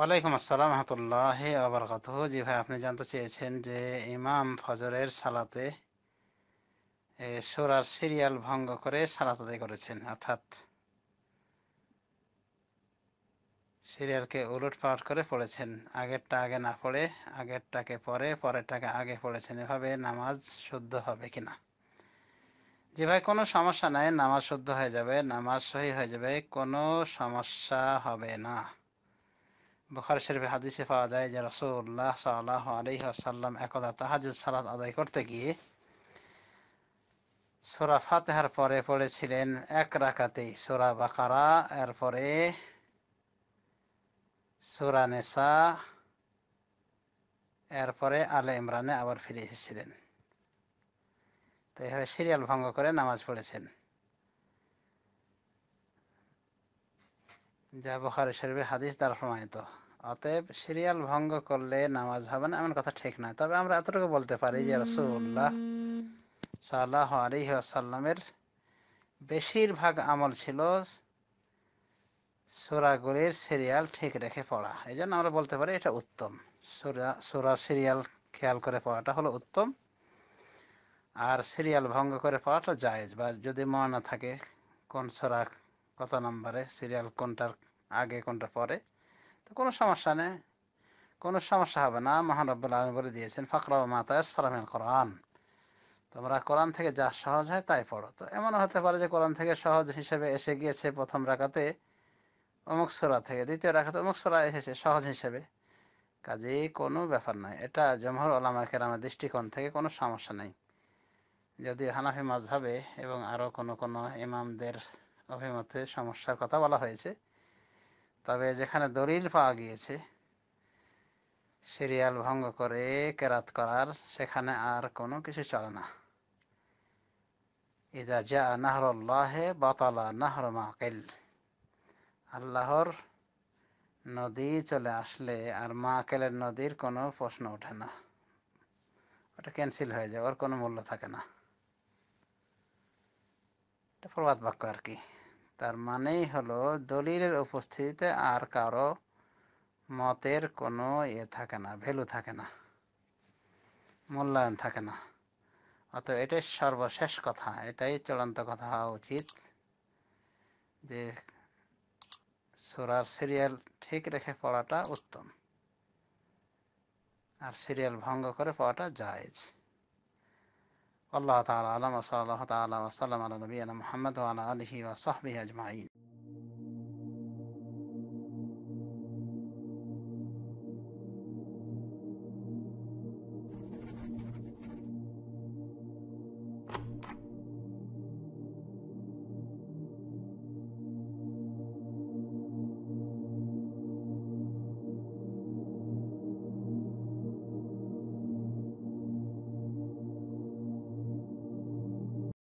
ওয়ালাইকুম আসসালাম রহমতুল্লাহ আবরকাত জি ভাই আপনি জানতে চেয়েছেন যে ইমাম ফজরের সালাতে সোরার সিরিয়াল ভঙ্গ করে সালাত আদায় করেছেন অর্থাৎ সিরিয়ালকে উলট পালট করে পড়েছেন আগেরটা আগে না পড়ে আগেরটাকে পরে পরেরটাকে আগে পড়েছেন এভাবে নামাজ শুদ্ধ হবে কিনা জি ভাই কোনো সমস্যা নাই নামাজ শুদ্ধ হয়ে যাবে নামাজ সহি হয়ে যাবে কোনো সমস্যা হবে না বুখার শরীফে হাদিসে পাওয়া যায় যে রসুল্লাহ সাল্লাহ আলহি আসাল্লাম একদা তাহাজুদ সালাত আদায় করতে গিয়ে সোরা ফাতেহার পরে পড়েছিলেন এক রাকাতে সোরা বাকারা এরপরে সোরা নেশা এরপরে আলে ইমরানে আবার ফিরে এসেছিলেন তো এইভাবে সিরিয়াল ভঙ্গ করে নামাজ পড়েছেন যা বোখারি শরীফে হাদিস দ্বারা প্রমাণিত অতএব সিরিয়াল ভঙ্গ করলে নামাজ হবে না এমন কথা ঠিক নয় তবে আমরা এতটুকু বলতে পারি যে রসুল্লাহ সাল্লাহ আলহি আসাল্লামের বেশিরভাগ আমল ছিল সুরাগুলির সিরিয়াল ঠিক রেখে পড়া এই জন্য আমরা বলতে পারি এটা উত্তম সুরা সুরা সিরিয়াল খেয়াল করে পড়াটা হলো উত্তম আর সিরিয়াল ভঙ্গ করে পড়াটা জায়েজ বা যদি মনে না থাকে কোন সুরা কত নম্বরে সিরিয়াল কোনটার আগে কোনটা পরে তো কোনো সমস্যা নেই কোনো সমস্যা হবে না মহানব্বুল আলম বলে দিয়েছেন ফাকরা মাতায় সরামিল কোরআন তোমরা কোরআন থেকে যা সহজ হয় তাই পড়ো তো এমন হতে পারে যে কোরআন থেকে সহজ হিসেবে এসে গিয়েছে প্রথম রাখাতে অমুক সোরা থেকে দ্বিতীয় রাখাতে অমুক সোরা এসেছে সহজ হিসেবে কাজে কোনো ব্যাপার নয় এটা জমহর ওলামা কেরামের দৃষ্টিকোণ থেকে কোনো সমস্যা নেই যদি হানাফি হবে এবং আরও কোনো কোনো ইমামদের অভিমতে সমস্যার কথা বলা হয়েছে তবে যেখানে দলিল পাওয়া গিয়েছে সিরিয়াল ভঙ্গ করে কেরাত করার সেখানে আর কোনো কিছু চলে না ইজা জা নাহরুল্লাহে বাতালা নাহর মাকিল আল্লাহর নদী চলে আসলে আর মাকেলের নদীর কোনো প্রশ্ন ওঠে না ওটা ক্যান্সেল হয়ে যায় ওর কোনো মূল্য থাকে না এটা প্রবাদ বাক্য আর কি তার মানেই হলো দলিলের উপস্থিতিতে আর কারো মতের কোনো ইয়ে থাকে না ভ্যালু থাকে না মূল্যায়ন থাকে না অত এটাই সর্বশেষ কথা এটাই চূড়ান্ত কথা হওয়া উচিত যে সোরার সিরিয়াল ঠিক রেখে পড়াটা উত্তম আর সিরিয়াল ভঙ্গ করে পড়াটা যায় والله تعالى أعلم وصلى الله تعالى وسلم على نبينا محمد وعلى آله وصحبه أجمعين